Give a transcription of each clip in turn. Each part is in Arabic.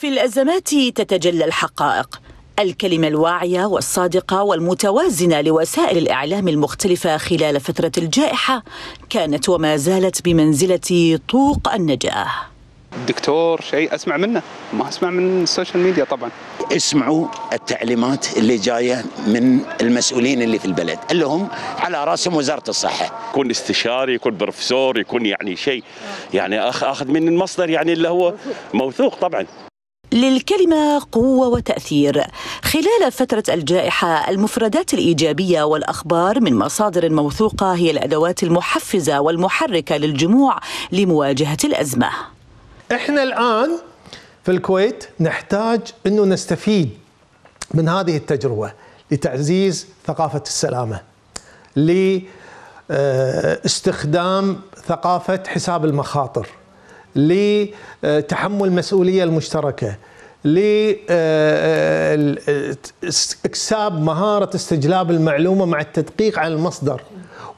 في الأزمات تتجلى الحقائق الكلمة الواعية والصادقة والمتوازنة لوسائل الإعلام المختلفة خلال فترة الجائحة كانت وما زالت بمنزلة طوق النجاة الدكتور شيء اسمع منه ما اسمع من السوشيال ميديا طبعا اسمعوا التعليمات اللي جايه من المسؤولين اللي في البلد اللي هم على راسهم وزاره الصحه يكون استشاري يكون بروفيسور يكون يعني شيء يعني اخذ من المصدر يعني اللي هو موثوق طبعا للكلمة قوة وتأثير خلال فترة الجائحة المفردات الإيجابية والأخبار من مصادر موثوقة هي الأدوات المحفزة والمحركة للجموع لمواجهة الأزمة إحنا الآن في الكويت نحتاج أنه نستفيد من هذه التجربة لتعزيز ثقافة السلامة لاستخدام آه، ثقافة حساب المخاطر لتحمل المسؤوليه المشتركة لاكساب مهاره استجلاب المعلومه مع التدقيق على المصدر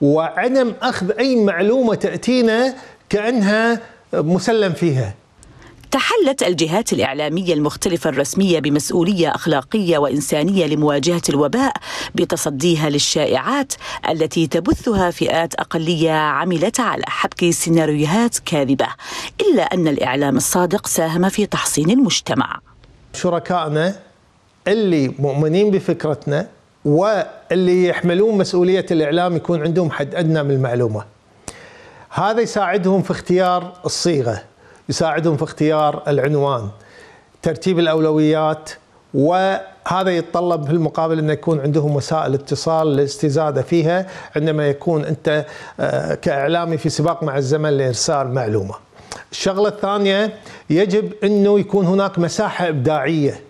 وعدم اخذ اي معلومه تاتينا كانها مسلم فيها تحلت الجهات الإعلامية المختلفة الرسمية بمسؤولية أخلاقية وإنسانية لمواجهة الوباء بتصديها للشائعات التي تبثها فئات أقلية عملت على حبك سيناريوهات كاذبة إلا أن الإعلام الصادق ساهم في تحصين المجتمع شركائنا اللي مؤمنين بفكرتنا واللي يحملون مسؤولية الإعلام يكون عندهم حد أدنى من المعلومة هذا يساعدهم في اختيار الصيغة يساعدهم في اختيار العنوان ترتيب الاولويات وهذا يتطلب في المقابل ان يكون عندهم وسائل اتصال للاستزاده فيها عندما يكون انت آه، كاعلامي في سباق مع الزمن لارسال معلومه. الشغله الثانيه يجب انه يكون هناك مساحه ابداعيه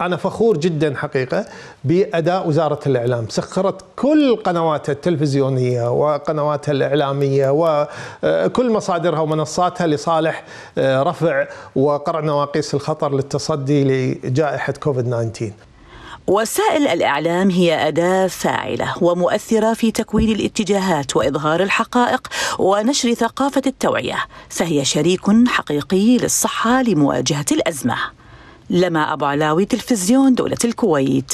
أنا فخور جدا حقيقة بأداء وزارة الإعلام سخرت كل قنواتها التلفزيونية وقنواتها الإعلامية وكل مصادرها ومنصاتها لصالح آه، رفع وقرع نواقيس الخطر للتصدي لجائحة كوفيد 19 وسائل الاعلام هي اداه فاعله ومؤثره في تكوين الاتجاهات واظهار الحقائق ونشر ثقافه التوعيه فهي شريك حقيقي للصحه لمواجهه الازمه لما أبو علاوي تلفزيون دولة الكويت